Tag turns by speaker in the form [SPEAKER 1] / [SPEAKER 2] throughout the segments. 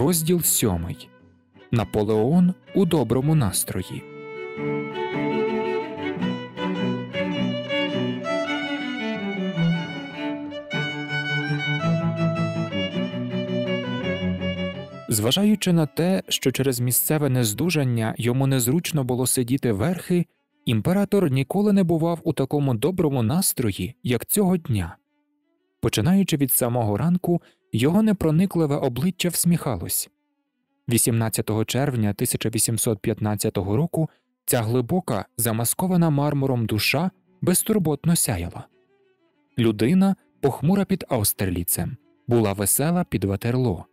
[SPEAKER 1] Розділ сьомий Наполеон у доброму настрої. Зважаючи на те, що через місцеве нездужання йому незручно було сидіти верхи, імператор ніколи не бував у такому доброму настрої, як цього дня. Починаючи від самого ранку, його непроникливе обличчя всміхалось. 18 червня 1815 року ця глибока, замаскована мармуром душа безтурботно сяяла. Людина, похмура під Аустерліцем, була весела під ватерло.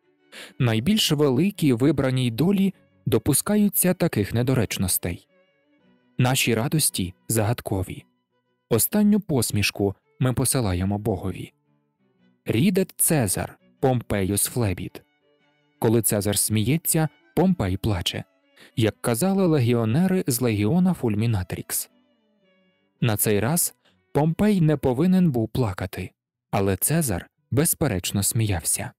[SPEAKER 1] Найбільш великі вибраній долі допускаються таких недоречностей. Наші радості загадкові. Останню посмішку ми посилаємо Богові. Рідет Цезар. Помпеюс Флебіт. Коли Цезар сміється, Помпей плаче, як казали легіонери з легіона Фульмінатрікс. На цей раз Помпей не повинен був плакати, але Цезар безперечно сміявся.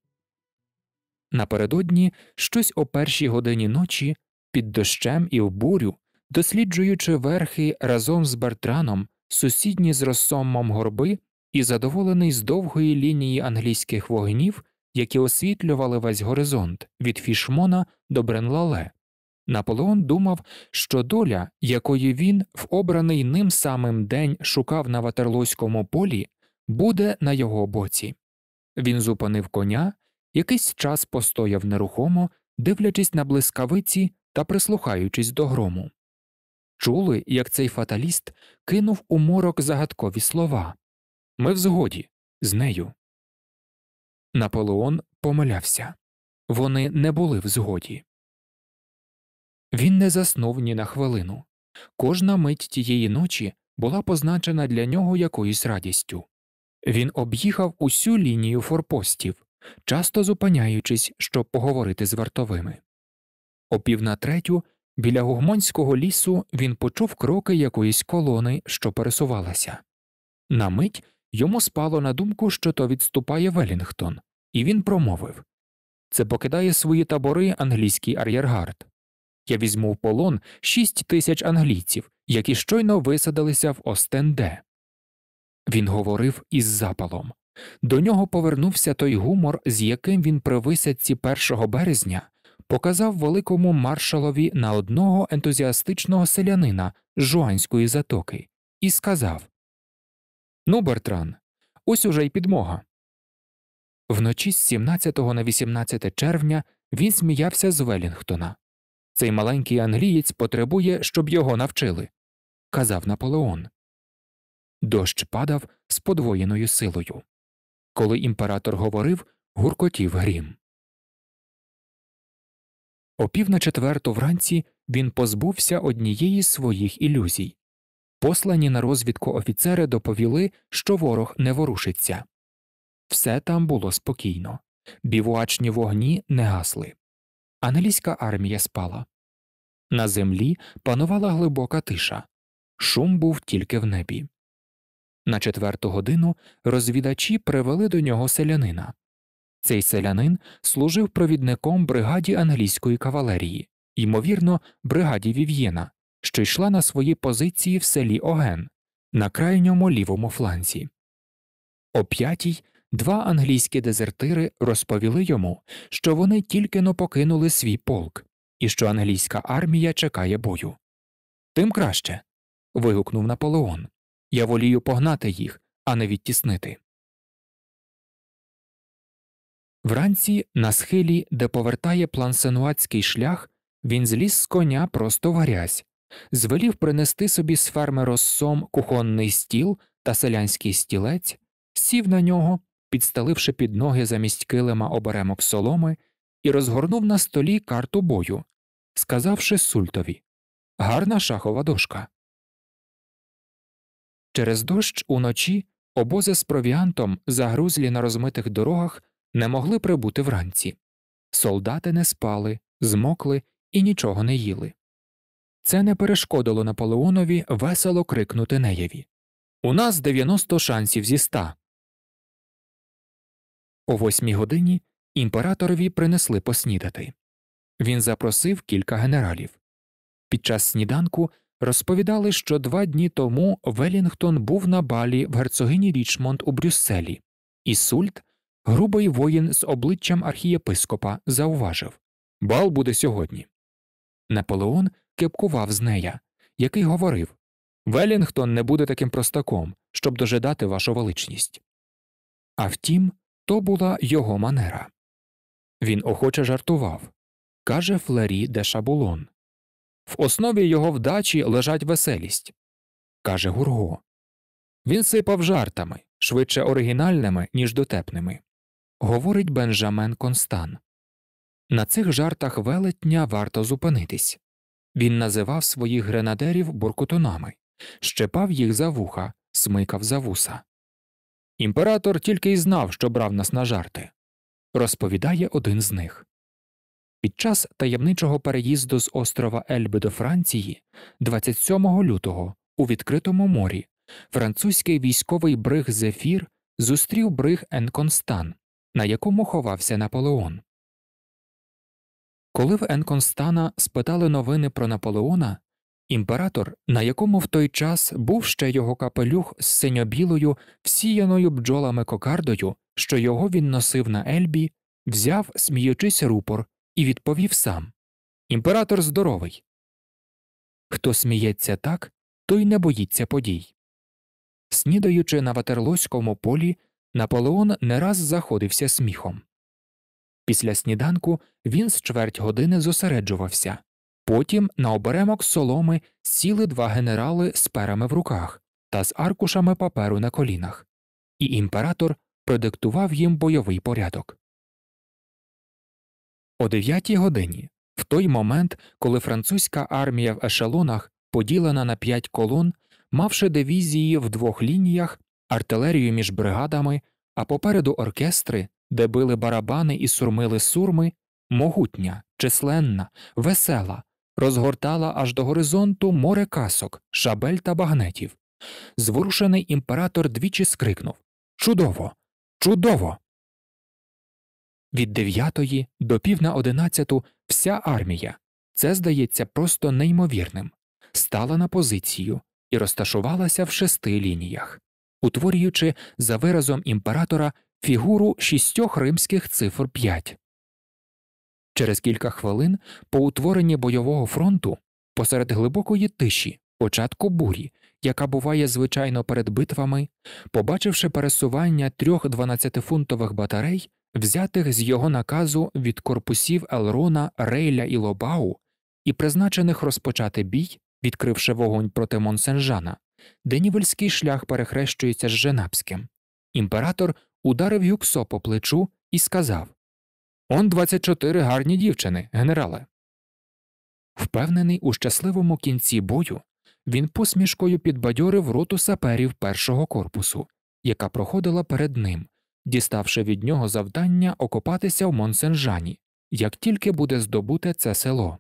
[SPEAKER 1] Напередодні щось о першій годині ночі під дощем і в бурю, досліджуючи верхи разом з Бертраном, сусідні з розсомом горби, і задоволений з довгої лінії англійських вогнів, які освітлювали весь горизонт від фішмона до Бренлале. Наполеон думав, що доля, якої він, в обраний ним самим день шукав на ватерлоському полі, буде на його боці. Він зупинив коня, якийсь час постояв нерухомо, дивлячись на блискавиці та прислухаючись до грому. Чули, як цей фаталіст кинув у морок загадкові слова ми в згоді з нею. Наполеон помилявся вони не були в згоді. Він не заснув ні на хвилину. Кожна мить тієї ночі була позначена для нього якоюсь радістю. Він об'їхав усю лінію форпостів, часто зупиняючись, щоб поговорити з вартовими. О пів на третю біля гугмонського лісу він почув кроки якоїсь колони, що пересувалася. На мить Йому спало на думку, що то відступає Велінгтон, і він промовив Це покидає свої табори англійський ар'єргард. Я візьму в полон шість тисяч англійців, які щойно висадилися в Остенде. Він говорив із запалом. До нього повернувся той гумор, з яким він при висадці 1 березня показав великому маршалові на одного ентузіастичного селянина з жуанської затоки, і сказав Ну, Бертран, ось уже й підмога. Вночі з 17 на 18 червня він сміявся з Велінгтона. Цей маленький англієць потребує, щоб його навчили, казав Наполеон. Дощ падав з подвоєною силою. Коли імператор говорив, гуркотів грім. О пів на четверту вранці він позбувся однієї своїх ілюзій Послані на розвідку офіцери доповіли, що ворог не ворушиться. Все там було спокійно, бівуачні вогні не гасли. Англійська армія спала. На землі панувала глибока тиша, шум був тільки в небі. На четверту годину розвідачі привели до нього селянина. Цей селянин служив провідником бригаді англійської кавалерії, ймовірно, бригаді Вів'єна, що йшла на свої позиції в селі Оген на крайньому лівому фланці. О п'ятій два англійські дезертири розповіли йому, що вони тільки но покинули свій полк і що англійська армія чекає бою. Тим краще. вигукнув Наполеон. Я волію погнати їх, а не відтіснити. Вранці на схилі, де повертає плансенуатський шлях, він зліз з коня просто варясь звелів принести собі з ферми розсом кухонний стіл та селянський стілець, сів на нього, підстеливши під ноги замість килима оберемок соломи, і розгорнув на столі карту бою, сказавши сультові Гарна шахова дошка. Через дощ уночі обози з провіантом, загрузлі на розмитих дорогах, не могли прибути вранці. Солдати не спали, змокли і нічого не їли. Це не перешкодило Наполеонові весело крикнути неєві У нас 90 шансів зі 100». О восьмій годині імператорові принесли поснідати. Він запросив кілька генералів. Під час сніданку розповідали, що два дні тому Велінгтон був на балі в герцогині Річмонд у Брюсселі, і Сульт, грубий воїн з обличчям архієпископа, зауважив Бал буде сьогодні. Наполеон кепкував з нея, який говорив Велінгтон не буде таким простаком, щоб дожидати вашу величність. А втім, то була його манера. Він охоче жартував каже Флері де Шабулон. В основі його вдачі лежать веселість. каже Гурго. Він сипав жартами, швидше оригінальними, ніж дотепними. Говорить Бенджамен Констан. На цих жартах велетня варто зупинитись. Він називав своїх гренадерів буркутунами, щепав їх за вуха, смикав за вуса. Імператор тільки й знав, що брав нас на жарти. Розповідає один з них. Під час таємничого переїзду з острова Ельби до Франції, 27 лютого, у відкритому морі, французький військовий бриг Зефір зустрів бриг Енконстан, на якому ховався Наполеон. Коли в Енконстана спитали новини про Наполеона, імператор, на якому в той час був ще його капелюх з синьо-білою, всіяною бджолами кокардою, що його він носив на Ельбі, взяв, сміючись, рупор і відповів сам Імператор здоровий. Хто сміється так, той не боїться подій. Снідаючи на ватерлоському полі, Наполеон не раз заходився сміхом. Після сніданку він з чверть години зосереджувався. Потім на оберемок соломи сіли два генерали з перами в руках та з аркушами паперу на колінах, і імператор продиктував їм бойовий порядок. О 9 годині, в той момент, коли французька армія в ешелонах, поділена на п'ять колон, мавши дивізії в двох лініях, артилерію між бригадами, а попереду оркестри, де били барабани і сурмили сурми, могутня, численна, весела, розгортала аж до горизонту море касок, шабель та багнетів. Зворушений імператор двічі скрикнув Чудово! Чудово! Від дев'ятої до пів на одинадцяту вся армія це здається просто неймовірним, стала на позицію і розташувалася в шести лініях, утворюючи за виразом імператора фігуру шістьох римських цифр 5. Через кілька хвилин по утворенні бойового фронту посеред глибокої тиші, початку бурі, яка буває звичайно перед битвами, побачивши пересування трьох 12-фунтових батарей, взятих з його наказу від корпусів Елрона, Рейля і Лобау, і призначених розпочати бій, відкривши вогонь проти Монсенжана, Денівельський шлях перехрещується з Женапським, імператор ударив Юксо по плечу і сказав Он 24 гарні дівчини, генерале. Впевнений у щасливому кінці бою, він посмішкою підбадьорив роту саперів першого корпусу, яка проходила перед ним, діставши від нього завдання окопатися в Монсенжані, як тільки буде здобуте це село.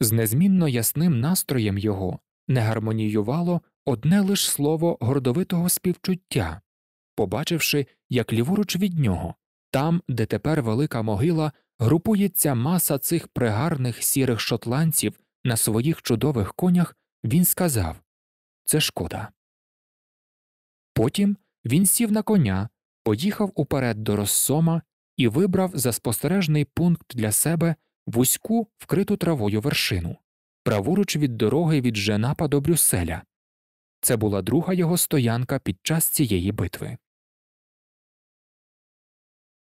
[SPEAKER 1] З незмінно ясним настроєм його не гармоніювало одне лиш слово гордовитого співчуття, побачивши, як ліворуч від нього, там, де тепер велика могила, групується маса цих пригарних сірих шотландців на своїх чудових конях, він сказав Це шкода. Потім він сів на коня, поїхав уперед до Россома і вибрав за спостережний пункт для себе вузьку вкриту травою вершину, праворуч від дороги від Женапа до Брюсселя. Це була друга його стоянка під час цієї битви.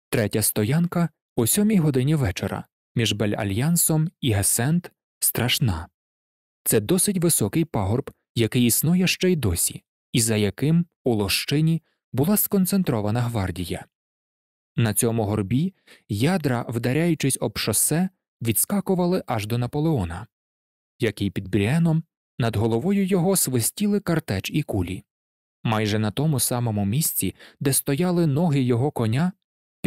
[SPEAKER 1] Третя стоянка о сьомій годині вечора між Бель-Альянсом і Гесент страшна. Це досить високий пагорб, який існує ще й досі, і за яким у лощині була сконцентрована гвардія. На цьому горбі ядра, вдаряючись об шосе, відскакували аж до Наполеона, який під Бріеном над головою його свистіли картеч і кулі. Майже на тому самому місці, де стояли ноги його коня,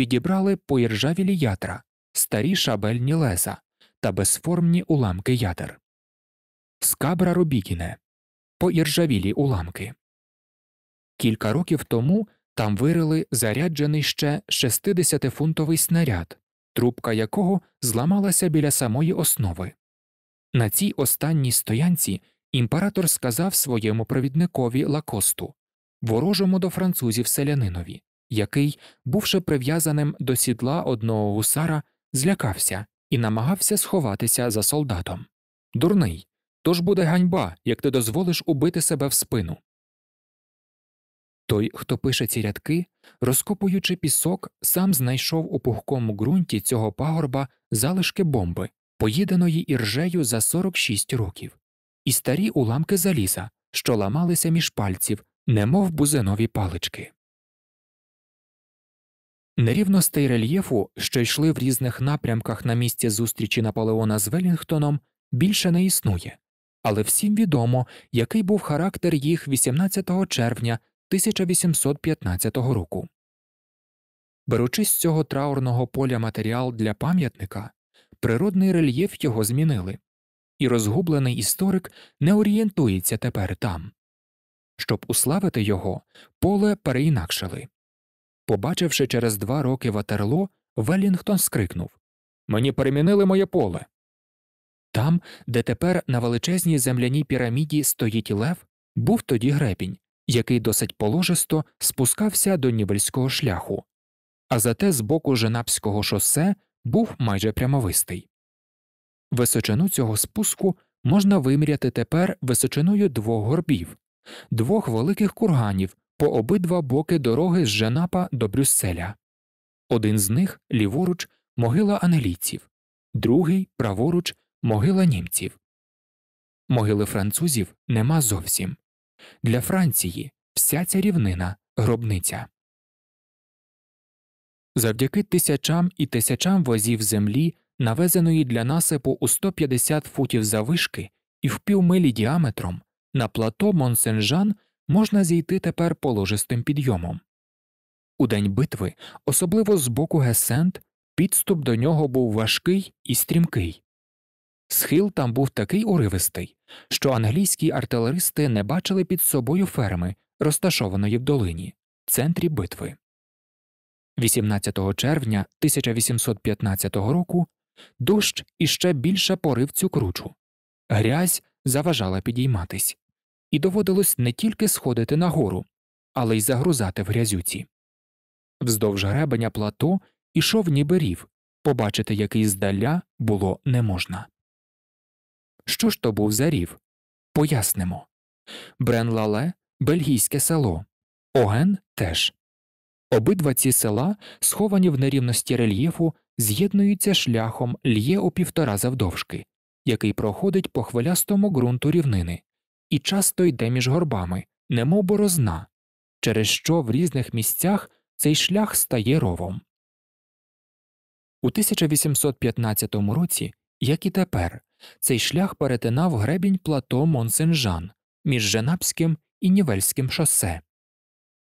[SPEAKER 1] підібрали поіржавілі ядра, старі шабельні леза та безформні уламки ядер. Скабра РОБІГІНЕ поіржавілі уламки. Кілька років тому там вирили заряджений ще 60-фунтовий снаряд, трубка якого зламалася біля самої основи. На цій останній стоянці імператор сказав своєму провідникові Лакосту ворожому до французів селянинові який, бувши прив'язаним до сідла одного гусара, злякався і намагався сховатися за солдатом. Дурний, тож буде ганьба, як ти дозволиш убити себе в спину. Той, хто пише ці рядки, розкопуючи пісок, сам знайшов у пухкому ґрунті цього пагорба залишки бомби, поїденої іржею за 46 років, і старі уламки заліза, що ламалися між пальців, немов бузинові палички. Нерівностей рельєфу, що йшли в різних напрямках на місці зустрічі Наполеона з Велінгтоном, більше не існує, але всім відомо, який був характер їх 18 червня 1815 року. Беручи з цього траурного поля матеріал для пам'ятника, природний рельєф його змінили, і розгублений історик не орієнтується тепер там. Щоб уславити його, поле переінакшили. Побачивши через два роки ватерло, Велінгтон скрикнув Мені перемінили моє поле. Там, де тепер на величезній земляній піраміді стоїть лев, був тоді гребінь, який досить положисто спускався до нівельського шляху, а зате з боку женапського шосе був майже прямовистий. Височину цього спуску можна виміряти тепер височиною двох горбів, двох великих курганів по обидва боки дороги з Жанапа до Брюсселя. Один з них ліворуч могила англійців, другий праворуч могила німців. Могили французів нема зовсім. Для Франції вся ця рівнина гробниця. Завдяки тисячам і тисячам возів землі, навезеної для насипу у 150 футів завишки і в півмилі діаметром, на плато Монсенжан можна зійти тепер положистим підйомом. У день битви, особливо з боку Гесент, підступ до нього був важкий і стрімкий. Схил там був такий уривистий, що англійські артилеристи не бачили під собою ферми, розташованої в долині, центрі битви. 18 червня 1815 року дощ іще більше порив цю кручу, грязь заважала підійматись і доводилось не тільки сходити нагору, але й загрузати в грязюці. Вздовж гребеня плато ішов ніби рів, побачити який здаля було не можна. Що ж то був за рів? Пояснимо Бренлале бельгійське село, Оген теж. Обидва ці села, сховані в нерівності рельєфу, з'єднуються шляхом льє у півтора завдовжки, який проходить по хвилястому ґрунту рівнини, і часто йде між горбами, немов борозна, через що в різних місцях цей шлях стає ровом. У 1815 році, як і тепер, цей шлях перетинав гребінь плато Монсенжан між Женапським і Нівельським шосе.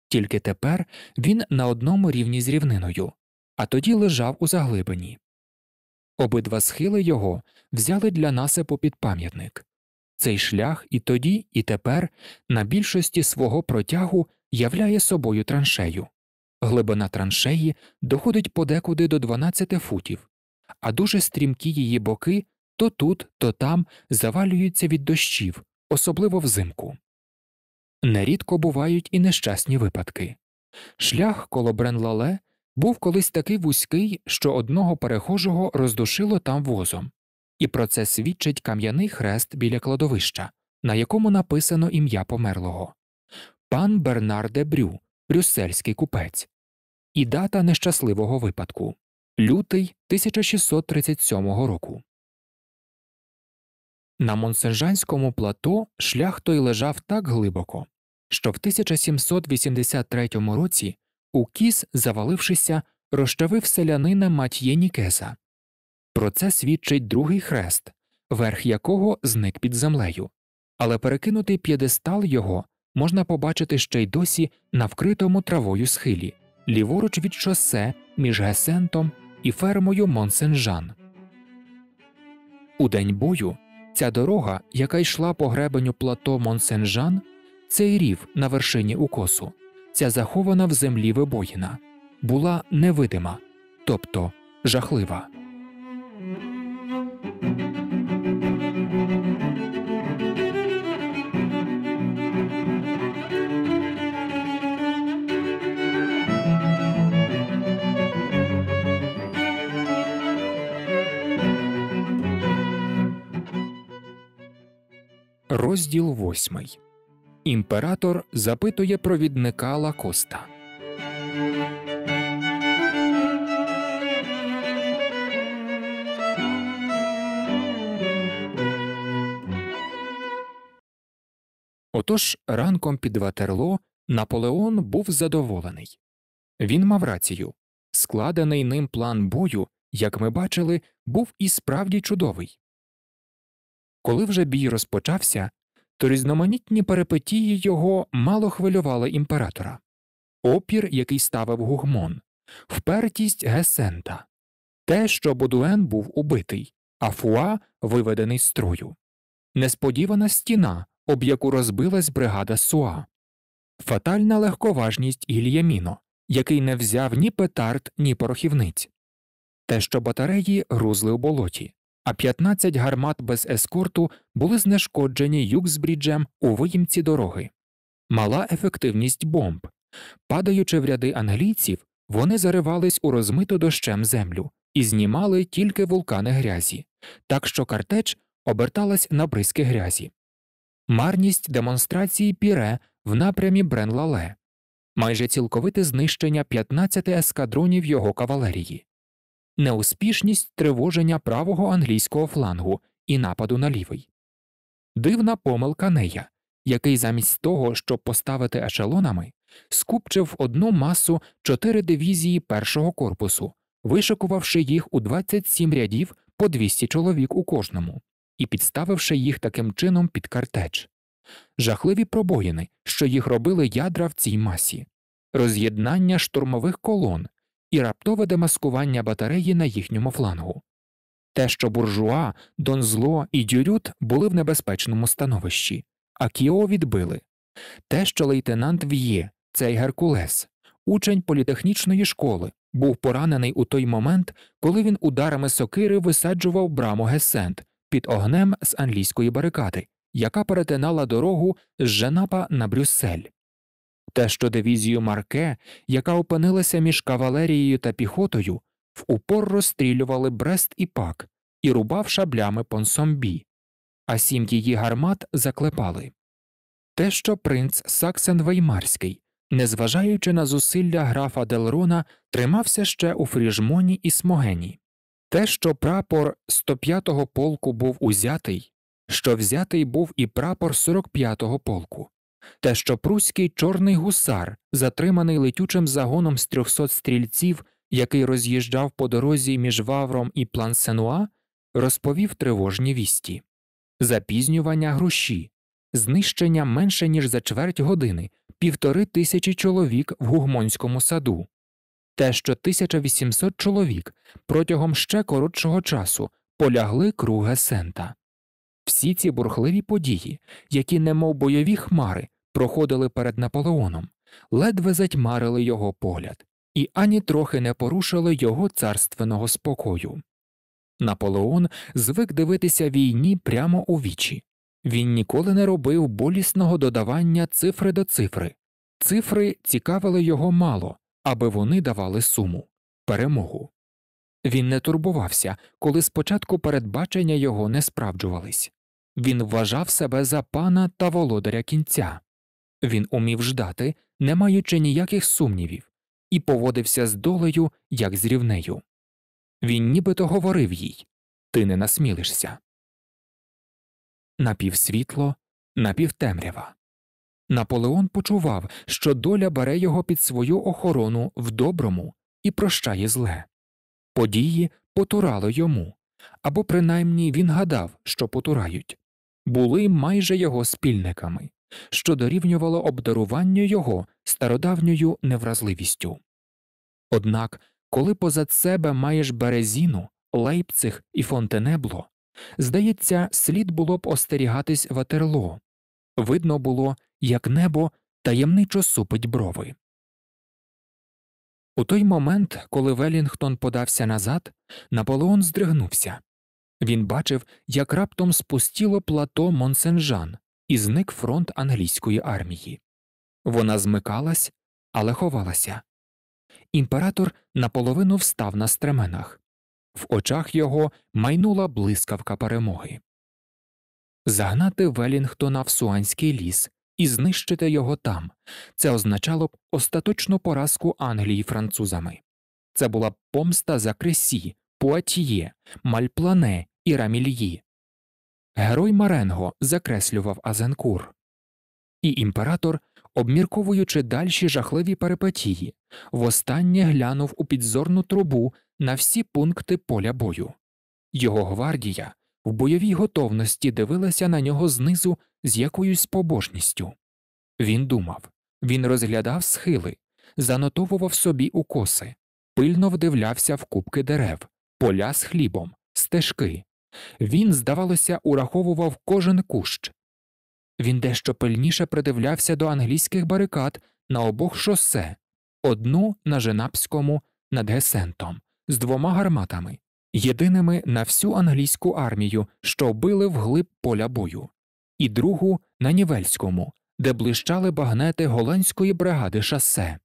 [SPEAKER 1] Тільки тепер він на одному рівні з рівниною, а тоді лежав у заглибині. Обидва схили його взяли для насипу під пам'ятник, цей шлях і тоді, і тепер на більшості свого протягу являє собою траншею. Глибина траншеї доходить подекуди до 12 футів, а дуже стрімкі її боки то тут, то там завалюються від дощів, особливо взимку. Нерідко бувають і нещасні випадки. Шлях коло Бренлале був колись такий вузький, що одного перехожого роздушило там возом, і про це свідчить кам'яний хрест біля кладовища, на якому написано ім'я померлого пан Бернарде Брю, брюссельський купець, і дата нещасливого випадку лютий 1637 року. На Монсенжанському плато шлях той лежав так глибоко, що в 1783 році у кіс, завалившися, розчавив селянина Матьє Нікеса, про це свідчить другий хрест, верх якого зник під землею, але перекинути п'єдестал його можна побачити ще й досі на вкритому травою схилі, ліворуч від шосе між Гесентом і фермою Монсенжан. У день бою ця дорога, яка йшла по гребеню плато Монсенжан, цей рів на вершині укосу, ця захована в землі вибоїна, була невидима, тобто жахлива. Розділ восьмий. Імператор запитує провідника Лакоста. Отож ранком під ватерло Наполеон був задоволений. Він мав рацію складений ним план бою, як ми бачили, був і справді чудовий. Коли вже бій розпочався, то різноманітні перепетії його мало хвилювали імператора, опір, який ставив гугмон, впертість Гесента, те, що Бодуен був убитий, а Фуа виведений з строю, несподівана стіна, об яку розбилась бригада Суа, фатальна легковажність Гільяміно, який не взяв ні петард, ні порохівниць, те, що батареї грузли у болоті а 15 гармат без ескорту були знешкоджені Юксбріджем у виїмці дороги. Мала ефективність бомб. Падаючи в ряди англійців, вони заривались у розмиту дощем землю і знімали тільки вулкани грязі, так що картеч оберталась на бризки грязі. Марність демонстрації піре в напрямі Бренлале майже цілковите знищення 15 ескадронів його кавалерії неуспішність тривоження правого англійського флангу і нападу на лівий. Дивна помилка нея, який замість того, щоб поставити ешелонами, скупчив одну масу чотири дивізії першого корпусу, вишикувавши їх у 27 рядів по 200 чоловік у кожному і підставивши їх таким чином під картеч. Жахливі пробоїни, що їх робили ядра в цій масі, роз'єднання штурмових колон, і раптове демаскування батареї на їхньому флангу. Те, що буржуа, донзло і дюрют були в небезпечному становищі, а Кіо відбили, те, що лейтенант В'є, цей Геркулес, учень політехнічної школи, був поранений у той момент, коли він ударами сокири висаджував браму Гесент під огнем з англійської барикади, яка перетинала дорогу з Женапа на Брюссель. Те, що дивізію Марке, яка опинилася між кавалерією та піхотою, в упор розстрілювали Брест і пак і рубав шаблями понсомбі, а сім її гармат заклепали. Те, що принц Саксен Веймарський, незважаючи на зусилля графа Делрона, тримався ще у Фріжмоні і Смогені, те, що прапор 105-го полку був узятий, що взятий був і прапор 45-го полку те, що пруський чорний гусар, затриманий летючим загоном з трьохсот стрільців, який роз'їжджав по дорозі між Вавром і Плансенуа, розповів тривожні вісті, запізнювання груші, знищення менше ніж за чверть години, півтори тисячі чоловік в гугмонському саду. Те, що 1800 чоловік протягом ще коротшого часу полягли круга Сента. Всі ці бурхливі події, які, немов бойові хмари, проходили перед Наполеоном, ледве затьмарили його погляд, і ані трохи не порушили його царственного спокою. Наполеон звик дивитися війні прямо у вічі. Він ніколи не робив болісного додавання цифри до цифри. Цифри цікавили його мало, аби вони давали суму перемогу. Він не турбувався, коли спочатку передбачення його не справджувались він вважав себе за пана та володаря кінця, він умів ждати, не маючи ніяких сумнівів, і поводився з долею, як з рівнею. Він нібито говорив їй Ти не насмілишся. Напівсвітло, напівтемрява. Наполеон почував, що доля бере його під свою охорону в доброму і прощає зле. Події потурало йому, або принаймні він гадав, що потурають були майже його спільниками що дорівнювало обдарування його стародавньою невразливістю. Однак, коли позад себе маєш Березіну, Лейпциг і Фонтенебло, здається, слід було б остерігатись ватерло видно було, як небо таємничо супить брови. У той момент, коли Велінгтон подався назад, Наполеон здригнувся він бачив, як раптом спустіло плато Монсенжан, і зник фронт англійської армії. Вона змикалась, але ховалася. Імператор наполовину встав на стременах, в очах його майнула блискавка перемоги. Загнати Велінгтона в Суанський ліс і знищити його там це означало б остаточну поразку Англії французами. Це була помста за кресі, пуатьє, Мальплане і Рамільї, Герой Маренго закреслював Азенкур, і імператор, обмірковуючи дальші жахливі перипетії, востаннє глянув у підзорну трубу на всі пункти поля бою. Його гвардія в бойовій готовності дивилася на нього знизу з якоюсь побожністю. Він думав, він розглядав схили, занотовував собі укоси, пильно вдивлявся в кубки дерев, поля з хлібом, стежки, він, здавалося, ураховував кожен кущ. Він дещо пильніше придивлявся до англійських барикад на обох шосе одну на Женапському над Гесентом з двома гарматами, єдиними на всю англійську армію, що били вглиб поля бою, і другу на Нівельському, де блищали багнети голландської бригади шосе.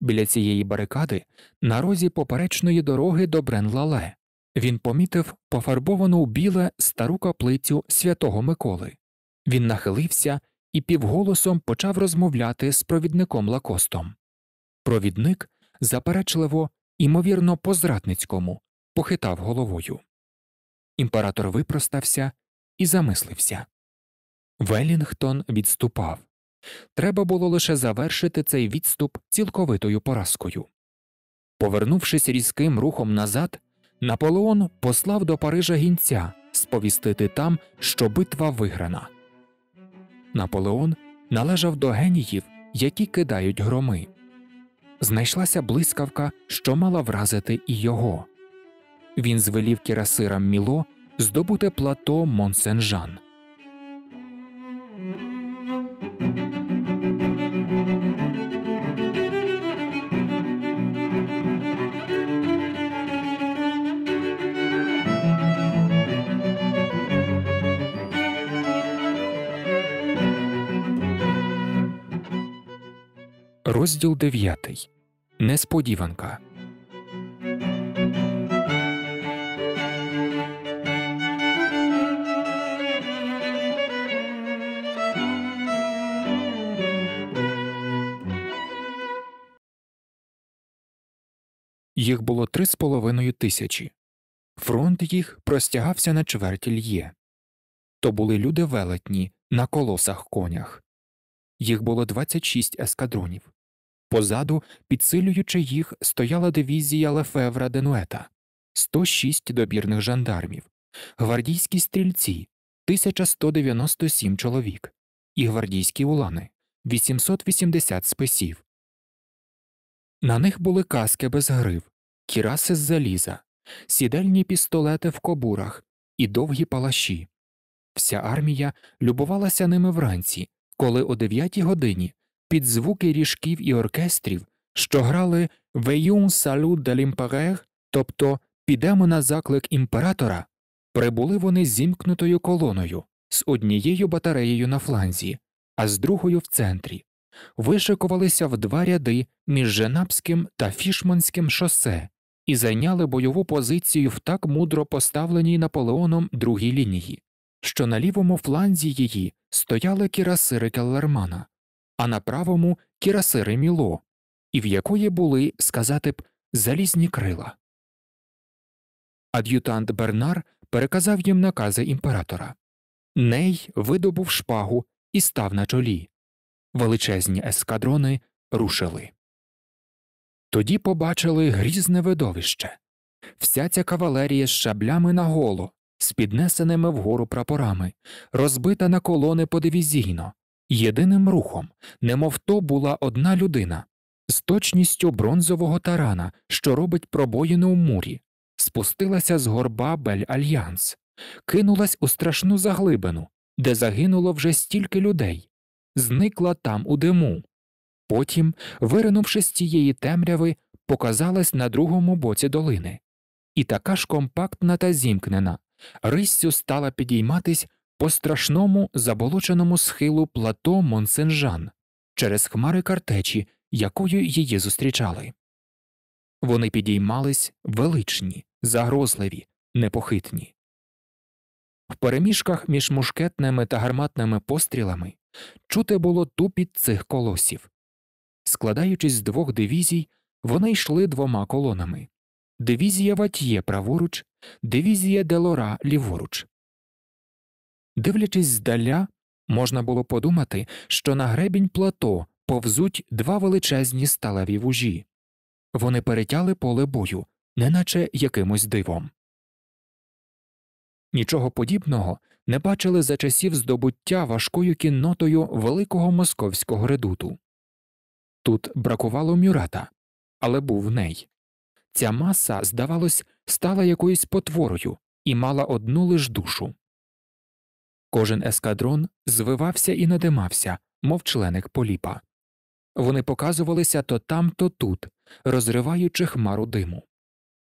[SPEAKER 1] Біля цієї барикади на розі поперечної дороги до Бренлале він помітив пофарбовану у біле стару каплицю святого Миколи. Він нахилився і півголосом почав розмовляти з провідником Лакостом. Провідник заперечливо, імовірно, по зратницькому, похитав головою. Імператор випростався і замислився. Велінгтон відступав. Треба було лише завершити цей відступ цілковитою поразкою. Повернувшись різким рухом назад. Наполеон послав до Парижа гінця сповістити там, що битва виграна. Наполеон належав до геніїв, які кидають громи. Знайшлася блискавка, що мала вразити і його. Він звелів кірасирам Міло здобути плато Монсенжан. Розділ 9. Несподіванка. Їх було три з половиною тисячі. Фронт їх простягався на чверть льє. То були люди велетні на колосах конях. Їх було 26 ескадронів. Позаду, підсилюючи їх, стояла дивізія Лефевра Денуета, 106 добірних жандармів, гвардійські стрільці 1197 чоловік і гвардійські улани 880 списів. На них були каски без грив, кіраси з заліза, сідельні пістолети в кобурах і довгі палаші. Вся армія любувалася ними вранці, коли о 9 годині під звуки ріжків і оркестрів, що грали Веюн salut de l'Empereur», тобто підемо на заклик імператора, прибули вони зімкнутою колоною з однією батареєю на фланзі, а з другою в центрі, вишикувалися в два ряди між Женапським та Фішманським шосе і зайняли бойову позицію в так мудро поставленій Наполеоном другій лінії. Що на лівому фланзі її стояли кірасири Келлермана, а на правому кірасири міло, і в якої були, сказати б, залізні крила. Ад'ютант Бернар переказав їм накази імператора. Ней видобув шпагу і став на чолі. Величезні ескадрони рушили. Тоді побачили грізне видовище вся ця кавалерія з шаблями наголо, з піднесеними вгору прапорами, розбита на колони подивізійно, єдиним рухом, немов то була одна людина, з точністю бронзового тарана, що робить пробоїни у мурі, спустилася з горба Бель Альянс, кинулась у страшну заглибину, де загинуло вже стільки людей, зникла там у диму. Потім, виринувши з цієї темряви, показалась на другому боці долини. І така ж компактна та зімкнена, риссю стала підійматись по страшному заболоченому схилу плато Монсенжан через хмари картечі, якою її зустрічали. Вони підіймались величні, загрозливі, непохитні. В переміжках між мушкетними та гарматними пострілами чути було тупіт цих колосів. Складаючись з двох дивізій, вони йшли двома колонами дивізія Ватьє праворуч, дивізія Делора ліворуч, Дивлячись здаля, можна було подумати, що на гребінь плато повзуть два величезні сталеві вужі. Вони перетяли поле бою, неначе якимось дивом. Нічого подібного не бачили за часів здобуття важкою кіннотою великого московського редуту. Тут бракувало мюрата, але був ней. Ця маса, здавалось, стала якоюсь потворою і мала одну лиш душу Кожен ескадрон звивався і надимався, мов членик поліпа. Вони показувалися то там, то тут, розриваючи хмару диму.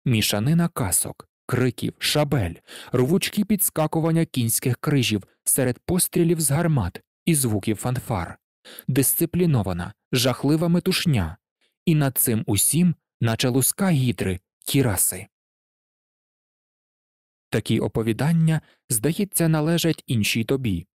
[SPEAKER 1] Мішанина касок, криків, шабель, рвучкі підскакування кінських крижів серед пострілів з гармат і звуків фанфар, дисциплінована, жахлива метушня, і над цим усім, наче луска гідри, кіраси такі оповідання, здається, належать іншій тобі.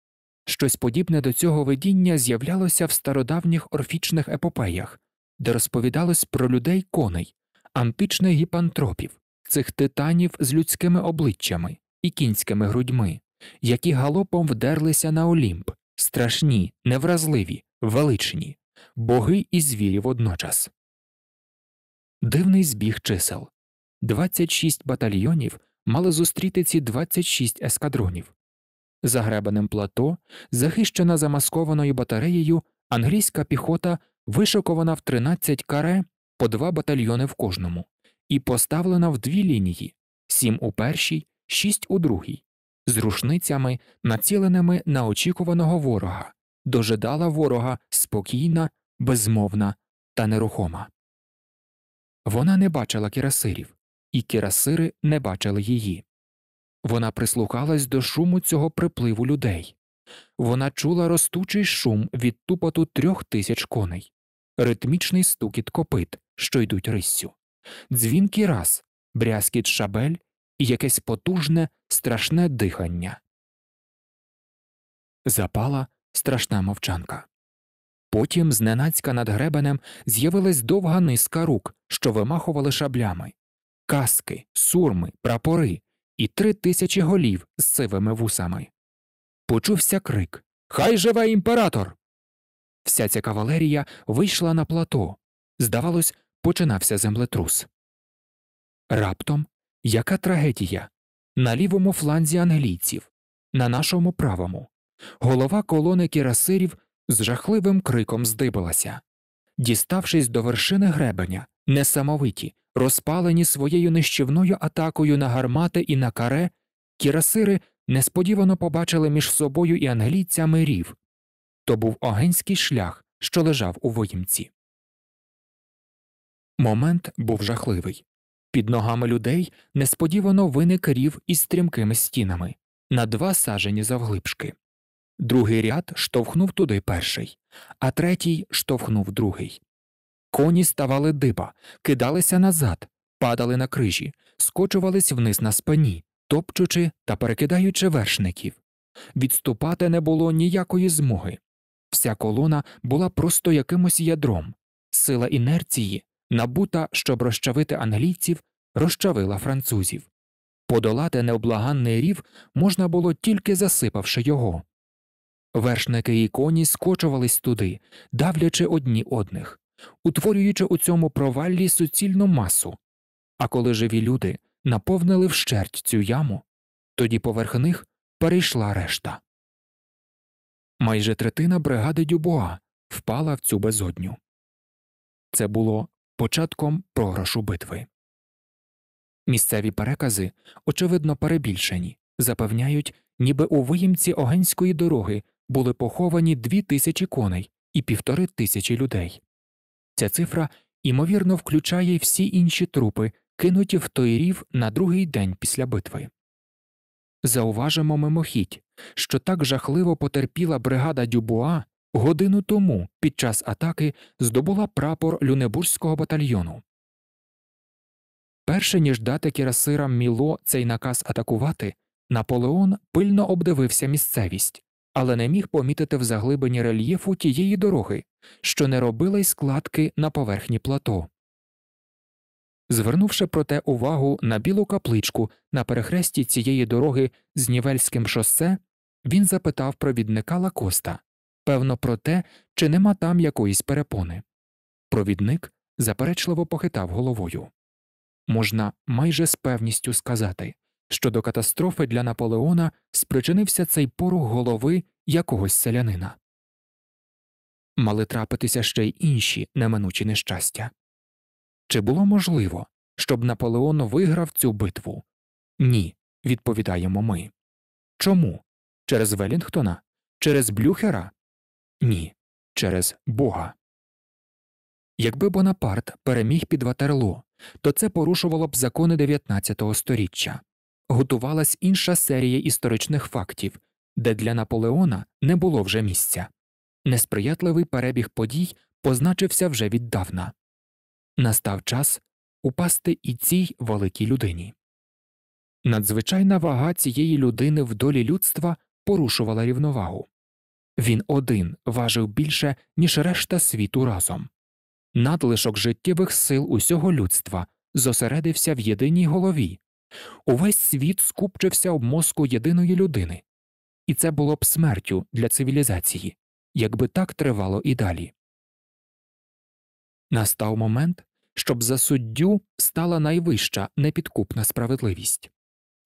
[SPEAKER 1] Щось подібне до цього видіння з'являлося в стародавніх орфічних епопеях, де розповідалось про людей коней, античних гіпантропів, цих титанів з людськими обличчями і кінськими грудьми, які галопом вдерлися на Олімп, страшні, невразливі, величні, боги і звірі водночас. Дивний збіг чисел 26 батальйонів мали зустріти ці 26 ескадронів. За гребенем плато, захищена замаскованою батареєю, англійська піхота вишикована в 13 каре по два батальйони в кожному, і поставлена в дві лінії сім у першій, шість у другій, з рушницями, націленими на очікуваного ворога, дожидала ворога спокійна, безмовна та нерухома. Вона не бачила кірасирів, і кірасири не бачили її. Вона прислухалась до шуму цього припливу людей. Вона чула ростучий шум від тупоту трьох тисяч коней, ритмічний стукіт копит, що йдуть риссю, дзвінкий раз, брязкіт шабель і якесь потужне, страшне дихання. Запала страшна мовчанка. Потім, зненацька над гребенем, з'явилась довга низка рук, що вимахували шаблями каски, сурми, прапори і три тисячі голів з сивими вусами. Почувся крик Хай живе імператор! Вся ця кавалерія вийшла на плато. Здавалось, починався землетрус. Раптом яка трагедія? На лівому фланзі англійців, на нашому правому. Голова колони кірасирів з жахливим криком здибилася. Діставшись до вершини гребеня, Несамовиті, розпалені своєю нищівною атакою на гармати і на каре, кірасири несподівано побачили між собою і англійцями рів то був огенський шлях, що лежав у воїмці. Момент був жахливий. Під ногами людей несподівано виник рів із стрімкими стінами на два сажені завглибшки. Другий ряд штовхнув туди перший, а третій штовхнув другий. Коні ставали диба, кидалися назад, падали на крижі, скочувались вниз на спині, топчучи та перекидаючи вершників. Відступати не було ніякої змоги. Вся колона була просто якимось ядром. Сила інерції, набута, щоб розчавити англійців, розчавила французів. Подолати необлаганний рів можна було тільки засипавши його. Вершники і коні скочувались туди, давлячи одні одних утворюючи у цьому проваллі суцільну масу, а коли живі люди наповнили вщерть цю яму, тоді поверх них перейшла решта. Майже третина бригади Дюбоа впала в цю безодню. Це було початком програшу битви. Місцеві перекази, очевидно, перебільшені, запевняють, ніби у виїмці огенської дороги були поховані дві тисячі коней і півтори тисячі людей. Ця цифра, ймовірно, включає всі інші трупи, кинуті в той рів на другий день після битви. Зауважимо мимохідь, що так жахливо потерпіла бригада Дюбуа годину тому під час атаки здобула прапор Люнебурзького батальйону. Перше ніж дати кірасирам Міло цей наказ атакувати, Наполеон пильно обдивився місцевість але не міг помітити в заглибині рельєфу тієї дороги, що не робила й складки на поверхні плато. Звернувши проте увагу на білу капличку на перехресті цієї дороги з Нівельським шосе, він запитав провідника Лакоста певно, про те, чи нема там якоїсь перепони. Провідник заперечливо похитав головою. Можна майже з певністю сказати, Щодо катастрофи для Наполеона спричинився цей порух голови якогось селянина. Мали трапитися ще й інші неминучі нещастя. Чи було можливо, щоб Наполеон виграв цю битву? Ні, відповідаємо ми. Чому? Через Велінгтона? Через Блюхера? Ні. Через Бога. Якби Бонапарт переміг під Ватерло, то це порушувало б закони 19 століття готувалась інша серія історичних фактів, де для Наполеона не було вже місця. Несприятливий перебіг подій позначився вже віддавна. Настав час упасти і цій великій людині. Надзвичайна вага цієї людини в долі людства порушувала рівновагу. Він один важив більше, ніж решта світу разом. Надлишок життєвих сил усього людства зосередився в єдиній голові, Увесь світ скупчився в мозку єдиної людини, і це було б смертю для цивілізації, якби так тривало і далі. Настав момент, щоб за суддю стала найвища непідкупна справедливість.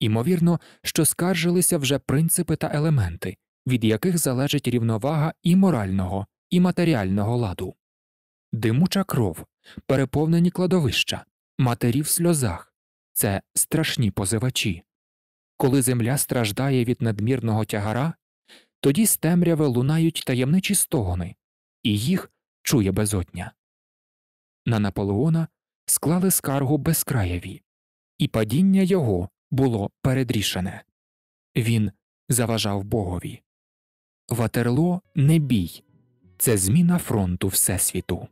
[SPEAKER 1] Імовірно, що скаржилися вже принципи та елементи, від яких залежить рівновага і морального, і матеріального ладу, димуча кров, переповнені кладовища, матері в сльозах, це страшні позивачі. Коли земля страждає від надмірного тягара, тоді з темряви лунають таємничі стогони, і їх чує безодня. На Наполеона склали скаргу безкраєві, і падіння його було передрішене він заважав богові. Ватерло не бій це зміна фронту Всесвіту.